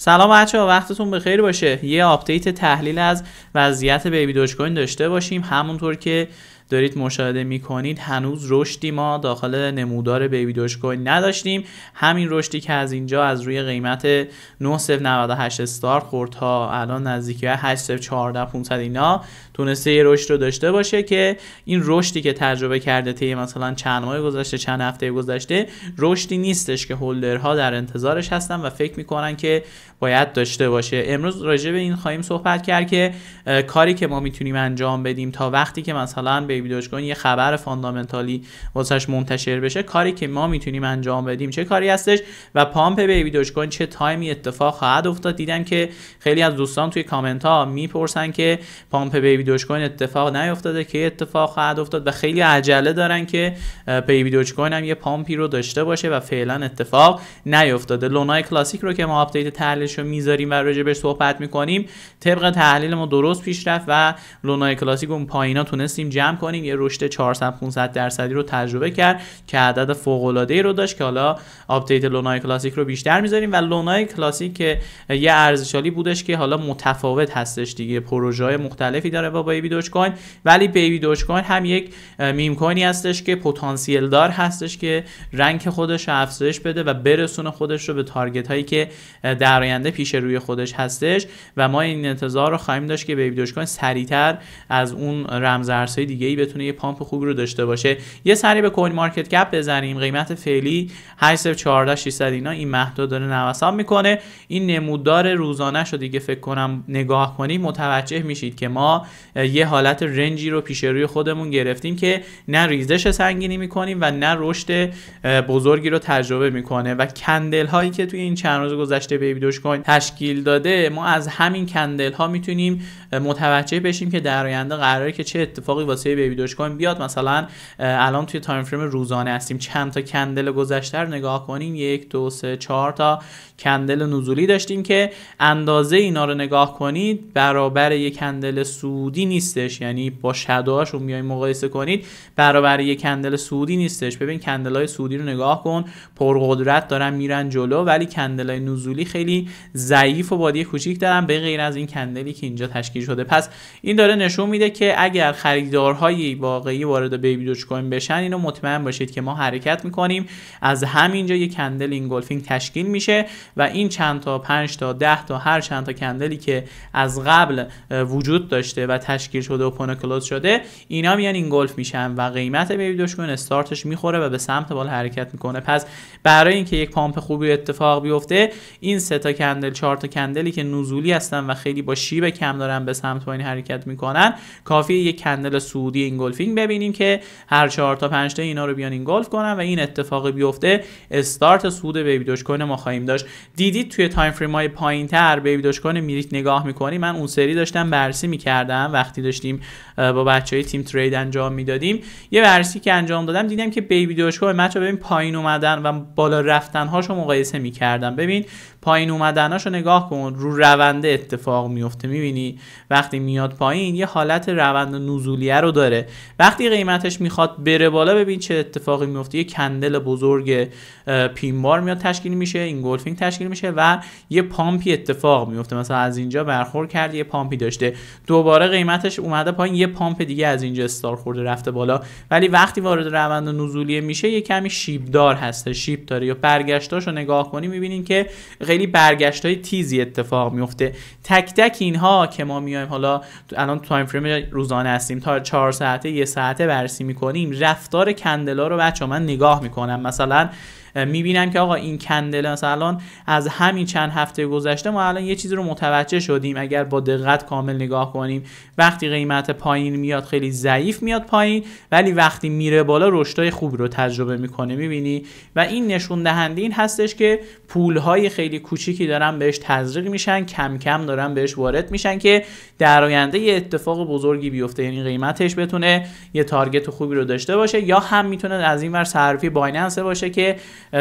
سلام بچه ها وقتتون بخیر باشه یه آپدیت تحلیل از وضعیت بیبی دوج کوین داشته باشیم همونطور که دارید مشاهده میکنید هنوز رشدی ما داخل نمودار بیبی دوش کوین نداشتیم همین رشدی که از اینجا از روی قیمت 9098 استار خورد تا الان نزدیکی 814 500 اینا تونسته یه رشد رو داشته باشه که این رشدی که تجربه کرده طی مثلا چند ماه گذشته چند هفته گذشته رشدی نیستش که هولدرها در انتظارش هستن و فکر میکنن که باید داشته باشه امروز راجع به این خواهیم صحبت کرد که کاری که ما میتونیم انجام بدیم تا وقتی که مثلا به بیبی دوج کوین یه خبر فاندامنتالی واسش منتشر بشه کاری که ما میتونیم انجام بدیم چه کاری هستش و پامپ بیبی دوج کوین چه تایمی اتفاق خواهد افتاد دیدم که خیلی از دوستان توی کامنت ها میپرسن که پامپ بیبی دوج کوین اتفاق نیافتاده که اتفاق خواهد افتاد و خیلی عجله دارن که بیبی دوج کوین هم یه پامپی رو داشته باشه و فعلا اتفاق نیافتاده لونای کلاسیک رو که ما آپدیت تحلیلش رو میذاریم و راجع صحبت میکنیم طبق تحلیل ما درست پیش رفت و لونای کلاسیک اون پایینا تونستیم جمع کنیم کنیم یه رشد 400 500 درصدی رو تجربه کرد که عدد فوق العاده ای رو داشت که حالا آپدیت لونای کلاسیک رو بیشتر میذاریم و لونای کلاسیک که یه ارزشالی بودش که حالا متفاوت هستش دیگه پروژه های مختلفی داره با بیبی دوج کوین ولی بیبی دوج کوین هم یک میم کوینی هستش که پتانسیل دار هستش که رنگ خودش رو افزایش بده و برسونه خودش رو به تارگت هایی که در آینده پیش روی خودش هستش و ما این انتظار رو خواهیم داشت که بیبی دوج کوین سریعتر از اون رمزارزهای دیگه بتونه یه پامپ خوبی رو داشته باشه یه سری به کوین مارکت کپ بزنیم قیمت فعلی 814 600 اینا این محدوده داره نوسان میکنه این نمودار روزانه شو دیگه فکر کنم نگاه کنیم متوجه میشید که ما یه حالت رنجی رو پیش روی خودمون گرفتیم که نه ریزش سنگینی میکنیم و نه رشد بزرگی رو تجربه میکنه و کندل هایی که توی این چند روز گذشته بیبی دوش کوین تشکیل داده ما از همین کندل ها میتونیم متوجه بشیم که در آینده قراره که چه اتفاقی واسه بیبی دوج کوین بیاد مثلا الان توی تایم فریم روزانه هستیم چند تا کندل گذشته رو نگاه کنیم یک دو سه چهار تا کندل نزولی داشتیم که اندازه اینا رو نگاه کنید برابر یک کندل سودی نیستش یعنی با شدوهاش رو میایم مقایسه کنید برابر یک کندل سودی نیستش ببین کندل های سودی رو نگاه کن پرقدرت دارن میرن جلو ولی کندل های نزولی خیلی ضعیف و بادی کوچیک دارن به غیر از این کندلی که اینجا تشکیل شده پس این داره نشون میده که اگر خریدارهای واقعی وارد بیبی دوچ کوین بشن اینو مطمئن باشید که ما حرکت میکنیم از همینجا یک کندل این تشکیل میشه و این چند تا 5 تا 10 تا هر چند تا کندلی که از قبل وجود داشته و تشکیل شده و پونکلوز شده اینا میان این گلف میشن و قیمت بیبی دوچ کوین استارتش میخوره و به سمت بالا حرکت میکنه پس برای اینکه یک پامپ خوبی اتفاق بیفته این سه تا کندل چهار تا کندلی که نزولی هستن و خیلی با شیب کم دارن به سمت پایین حرکت میکنن کافی یک کندل سعودی اینگولفینگ ببینیم که هر چهار تا پنج تا اینا رو بیان گلف کنن و این اتفاق بیفته استارت سود بیبی دوش کوین ما خواهیم داشت دیدید توی تایم فریم های تر بیبی دوش کوین میریت نگاه میکنی من اون سری داشتم بررسی میکردم وقتی داشتیم با بچه های تیم ترید انجام میدادیم یه بررسی که انجام دادم دیدم که بیبی دوش کوین ببین پایین اومدن و بالا رفتن هاشو مقایسه میکردم ببین پایین اومدناش رو نگاه کن رو رونده اتفاق میفته میبینی وقتی میاد پایین یه حالت روند نزولیه رو داره وقتی قیمتش میخواد بره بالا ببین چه اتفاقی میفته یه کندل بزرگ پینبار میاد تشکیل میشه این گلفینگ تشکیل میشه و یه پامپی اتفاق میفته مثلا از اینجا برخور کرد یه پامپی داشته دوباره قیمتش اومده پایین یه پامپ دیگه از اینجا استار خورده رفته بالا ولی وقتی وارد روند نزولیه میشه یه کمی شیبدار هسته شیب داره یا برگشتاشو نگاه کنی میبینین که خیلی برگشت های تیزی اتفاق میفته تک تک اینها که ما میایم حالا الان تایم فریم روزانه هستیم تا چهار ساعته یه ساعته بررسی میکنیم رفتار کندلا رو بچه من نگاه میکنم مثلا میبینم که آقا این کندل مثلا از همین چند هفته گذشته ما الان یه چیزی رو متوجه شدیم اگر با دقت کامل نگاه کنیم وقتی قیمت پایین میاد خیلی ضعیف میاد پایین ولی وقتی میره بالا رشدای خوبی رو تجربه میکنه میبینی و این نشون دهنده این هستش که پولهای خیلی کوچیکی دارن بهش تزریق میشن کم کم دارن بهش وارد میشن که در آینده یه اتفاق بزرگی بیفته یعنی قیمتش بتونه یه تارگت خوبی رو داشته باشه یا هم میتونه از این ور صرفی بایننس باشه که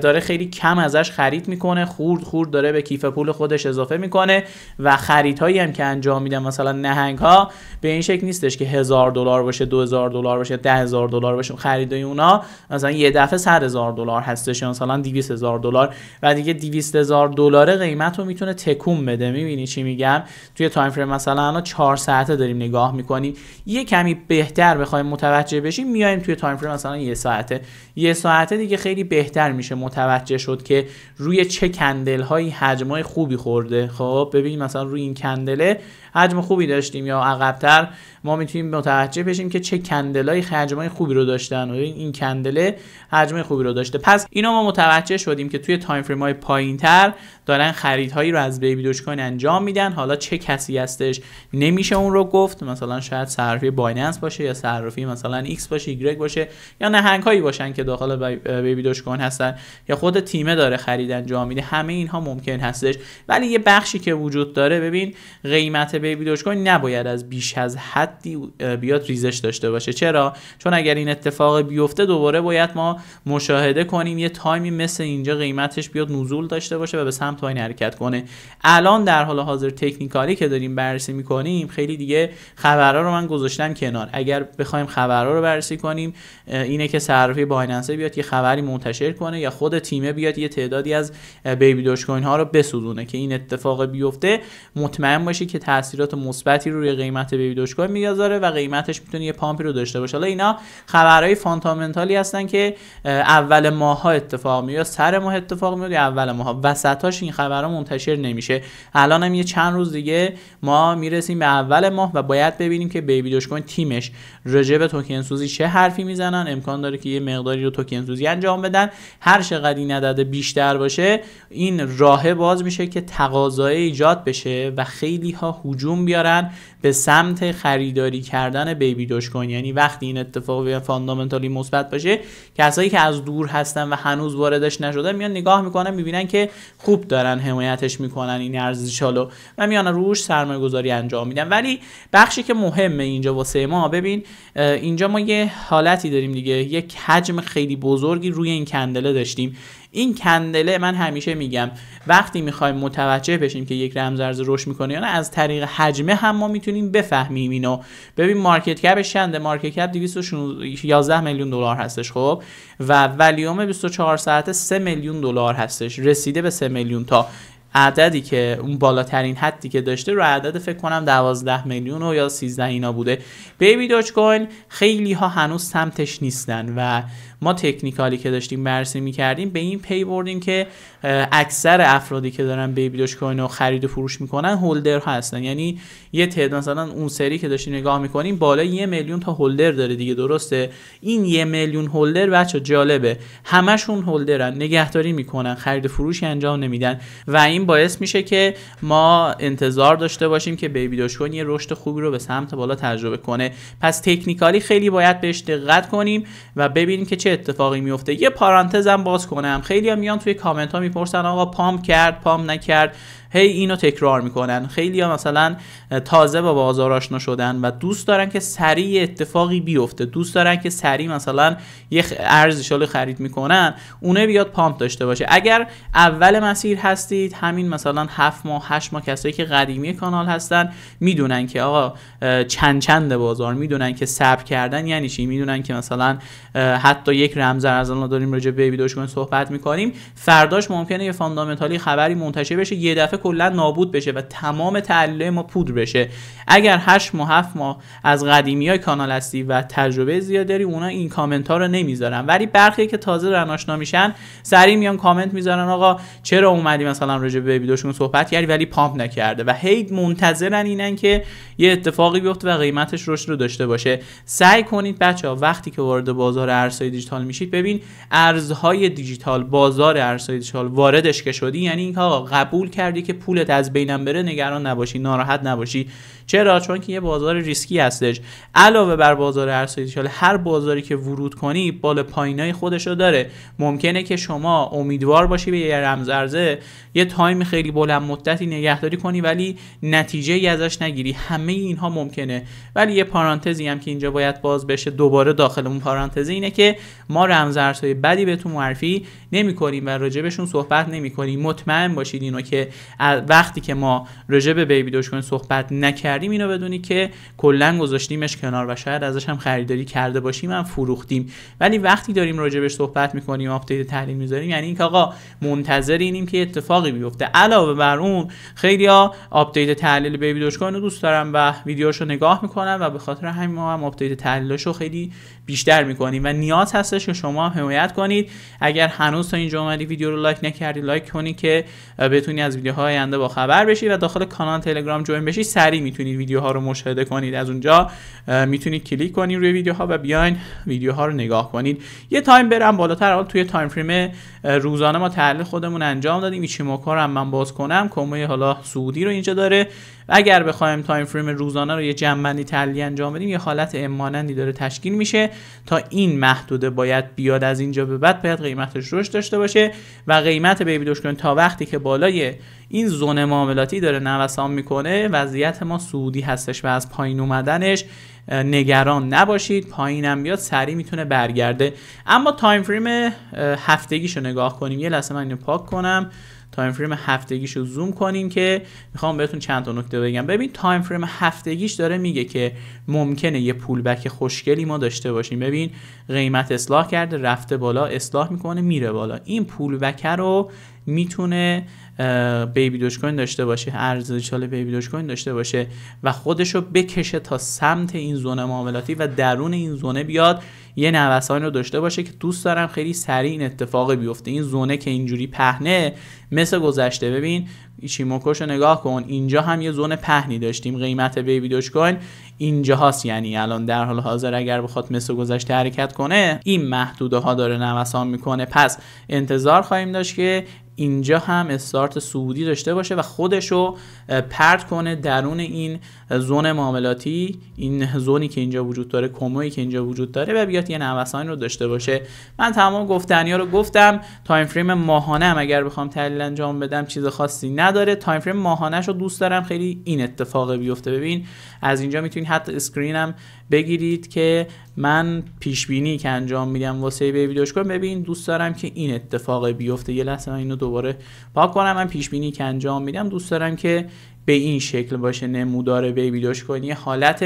داره خیلی کم ازش خرید میکنه خورد خورد داره به کیف پول خودش اضافه میکنه و خریدهایی هم که انجام میدن مثلا نهنگ ها به این شکل نیستش که هزار دلار باشه هزار دلار باشه ده هزار دلار باشه خریدای اونا مثلا یه دفعه هزار دلار هستش مثلا هزار دلار و دیگه هزار دلار قیمت رو میتونه تکون بده میبینی چی میگم توی تایم فریم مثلا الان چهار ساعته داریم نگاه میکنی یه کمی بهتر بخوایم متوجه بشیم میایم توی تایم فریم مثلا یه ساعته یه ساعته دیگه خیلی بهتر میشه متوجه شد که روی چه کندل هایی حجمای خوبی خورده خب ببین مثلا روی این کندله حجم خوبی داشتیم یا عقبتر ما میتونیم متوجه بشیم که چه کندلای حجمای خوبی رو داشتن و این کندله حجم خوبی رو داشته پس اینو ما متوجه شدیم که توی تایم فریم های تر دارن خریدهایی رو از بیبی دوج کوین انجام میدن حالا چه کسی هستش نمیشه اون رو گفت مثلا شاید صرافی بایننس باشه یا صرافی مثلا ایکس باشه ایگرگ باشه یا نهنگ هایی باشن که داخل بیبی کوین هستن یا خود تیمه داره خرید انجام میده همه اینها ممکن هستش ولی یه بخشی که وجود داره ببین قیمت بیبی دوج کوین نباید از بیش از حدی بیاد ریزش داشته باشه چرا چون اگر این اتفاق بیفته دوباره باید ما مشاهده کنیم یه تایمی مثل اینجا قیمتش بیاد نزول داشته باشه و به سمت پایین حرکت کنه الان در حال حاضر تکنیکالی که داریم بررسی کنیم خیلی دیگه خبرها رو من گذاشتم کنار اگر بخوایم خبرها رو بررسی کنیم اینه که صرافی بایننس بیاد یه خبری منتشر کنه یا خود تیمه بیاد یه تعدادی از بیبی دوج کوین ها رو بسوزونه که این اتفاق بیفته مطمئن باشی که تاثیرات مثبتی روی قیمت بیبی دوج کوین میگذاره و قیمتش میتونه یه پامپی رو داشته باشه حالا اینا خبرهای فاندامنتالی هستن که اول ماه ها اتفاق میاد سر ماه اتفاق میاد اول ماه وسطاش این خبرها منتشر نمیشه الان هم یه چند روز دیگه ما میرسیم به اول ماه و باید ببینیم که بیبی دوج تیمش راجع به توکن سوزی چه حرفی میزنن امکان داره که یه مقداری رو توکن سوزی انجام بدن هر چقدر این عدد بیشتر باشه این راه باز میشه که تقاضای ایجاد بشه و خیلی ها هجوم بیارن به سمت خریداری کردن بیبی دوشکن یعنی وقتی این اتفاق فاندامنتالی مثبت باشه کسایی که از دور هستن و هنوز واردش نشده میان نگاه میکنن میبینن که خوب دارن حمایتش میکنن این ارزشالو و میان روش سرمایه گذاری انجام میدن ولی بخشی که مهمه اینجا واسه ما ببین اینجا ما یه حالتی داریم دیگه یک حجم خیلی بزرگی روی این کندله داشتیم این کندله من همیشه میگم وقتی میخوایم متوجه بشیم که یک رمز رمزارز رشد میکنه یا نه از طریق حجمه هم ما میتونیم بفهمیم اینو ببین مارکت کپش شنده مارکت کپ 211 میلیون دلار هستش خب و ولیوم 24 ساعت 3 میلیون دلار هستش رسیده به 3 میلیون تا عددی که اون بالاترین حدی که داشته رو عدد فکر کنم 12 میلیون و یا 13 اینا بوده بیبی دوج کوین خیلی ها هنوز سمتش نیستن و ما تکنیکالی که داشتیم بررسی میکردیم به این پی بردیم که اکثر افرادی که دارن بیبی دوش کوین رو خرید و فروش میکنن هولدر ها هستن یعنی یه تعداد مثلا اون سری که داشتیم نگاه میکنیم بالا یه میلیون تا هولدر داره دیگه درسته این یه میلیون هولدر بچه جالبه همشون هولدرن نگهداری میکنن خرید و فروشی انجام نمیدن و این باعث میشه که ما انتظار داشته باشیم که بیبی دوش کوین یه رشد خوبی رو به سمت بالا تجربه کنه پس تکنیکالی خیلی باید بهش دقت کنیم و ببینیم که چه اتفاقی میفته یه پارانتزم باز کنم خیلی هم میان توی کامنت ها میپرسن آقا پام کرد پام نکرد هی اینو تکرار میکنن خیلی ها مثلا تازه با بازار آشنا شدن و دوست دارن که سریع اتفاقی بیفته دوست دارن که سریع مثلا یه ارزشال خرید میکنن اونه بیاد پامپ داشته باشه اگر اول مسیر هستید همین مثلا هفت ماه 8 ماه کسایی که قدیمی کانال هستن میدونن که آقا چند چند بازار میدونن که صبر کردن یعنی چی میدونن که مثلا حتی یک رمزر از الان داریم راجع به صحبت میکنیم فرداش ممکنه یه فاندامنتالی خبری منتشر بشه یه دفعه کلا نابود بشه و تمام تحلیل ما پودر بشه اگر 8 ماه 7 ماه از قدیمی های کانال هستی و تجربه زیاد داری اونا این کامنت ها رو نمیذارن ولی برخی که تازه دارن آشنا میشن سریع میان کامنت میذارن آقا چرا اومدی مثلا راجع به ویدیوشون صحبت کردی ولی پامپ نکرده و هی منتظرن اینن که یه اتفاقی بیفته و قیمتش رشد رو داشته باشه سعی کنید بچه ها وقتی که وارد بازار ارزهای دیجیتال میشید ببین ارزهای دیجیتال بازار ارزهای دیجیتال واردش که شدی یعنی آقا قبول کردی که که پولت از بینم بره نگران نباشی ناراحت نباشی چرا چون که یه بازار ریسکی هستش علاوه بر بازار ارز هر بازاری که ورود کنی بال پایینای خودش رو داره ممکنه که شما امیدوار باشی به یه رمز ارزه یه تایم خیلی بلند مدتی نگهداری کنی ولی نتیجه ای ازش نگیری همه اینها ممکنه ولی یه پارانتزی هم که اینجا باید باز بشه دوباره داخل اون پارانتزی اینه که ما رمز ارزهای بدی بهتون معرفی نمی کنیم و راجبشون صحبت نمی مطمئن باشید اینو که وقتی که ما راجع به بیبی دوشکن صحبت نکردیم اینو بدونی که کلا گذاشتیمش کنار و شاید ازش هم خریداری کرده باشیم هم فروختیم ولی وقتی داریم بهش صحبت میکنیم آپدیت تحلیل میذاریم یعنی اینکه آقا منتظر اینیم که اتفاقی بیفته علاوه بر اون خیلی ها آپدیت تحلیل بیبی دوشکن رو دوست دارم و ویدیوشو نگاه میکنم و به خاطر همین ما هم آپدیت تحلیلاشو خیلی بیشتر میکنیم و نیاز هستش که شما هم حمایت کنید اگر هنوز تا اینجا اومدی ویدیو رو لایک نکردی لایک کنی که بتونی از ویدیوهای آینده با خبر بشی و داخل کانال تلگرام جوین بشی سریع میتونید ویدیوها رو مشاهده کنید از اونجا میتونید کلیک کنید روی ویدیوها و بیاین ویدیوها رو نگاه کنید یه تایم برم بالاتر حالا توی تایم فریم روزانه ما تحلیل خودمون انجام دادیم چی رو من باز کنم کمه حالا سعودی رو اینجا داره و اگر بخوایم تایم فریم روزانه رو یه جنبندی تحلیلی انجام بدیم یه حالت امانندی داره تشکیل میشه تا این محدوده باید بیاد از اینجا به بعد باید قیمتش رشد داشته باشه و قیمت بیبی دوش تا وقتی که بالای این زون معاملاتی داره نوسان میکنه وضعیت ما سودی هستش و از پایین اومدنش نگران نباشید پایینم بیاد سریع میتونه برگرده اما تایم فریم هفتگیشو نگاه کنیم یه لحظه من اینو پاک کنم تایم فریم هفتگیش رو زوم کنیم که میخوام بهتون چند تا نکته بگم ببین تایم فریم هفتگیش داره میگه که ممکنه یه پول بک خوشگلی ما داشته باشیم ببین قیمت اصلاح کرده رفته بالا اصلاح میکنه میره بالا این پول رو میتونه بیبی دوش کوین داشته باشه ارزش چاله بیبی دوش کوین داشته باشه و خودش بکشه تا سمت این زون معاملاتی و درون این زونه بیاد یه نوسانی رو داشته باشه که دوست دارم خیلی سریع این اتفاق بیفته این زونه که اینجوری پهنه مثل گذشته ببین موکش رو نگاه کن اینجا هم یه زون پهنی داشتیم قیمت بیبی دوش کوین اینجا هاست یعنی الان در حال حاضر اگر بخواد مثل گذشته حرکت کنه این محدوده ها داره نوسان میکنه پس انتظار خواهیم داشت که اینجا هم استارت سعودی داشته باشه و خودشو پرت کنه درون این زون معاملاتی این زونی که اینجا وجود داره کمویی که اینجا وجود داره و بیاد یه نوسانی رو داشته باشه من تمام گفتنیا رو گفتم تایم فریم ماهانه هم اگر بخوام تحلیل انجام بدم چیز خاصی نداره تایم فریم ماهانه رو دوست دارم خیلی این اتفاق بیفته ببین از اینجا میتونید حتی اسکرین هم بگیرید که من پیش بینی که انجام میدم واسه به ببین دوست دارم که این اتفاق بیفته یه لحظه اینو دوباره پاک کنم من پیش بینی که انجام میدم دوست دارم که به این شکل باشه نمودار بیبی دوش کوین یه حالت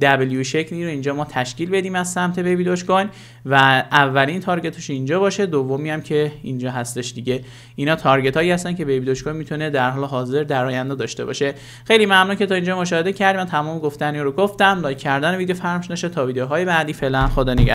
دبلیو شکلی رو اینجا ما تشکیل بدیم از سمت بیبی کوین و اولین تارگتش اینجا باشه دومی هم که اینجا هستش دیگه اینا تارگت هایی هستن که بیبی دوش کوین میتونه در حال حاضر در آینده داشته باشه خیلی ممنون که تا اینجا مشاهده کردید تمام گفتنی رو گفتم لایک کردن ویدیو فراموش نشه تا ویدیوهای بعدی فعلا خدا نگهدار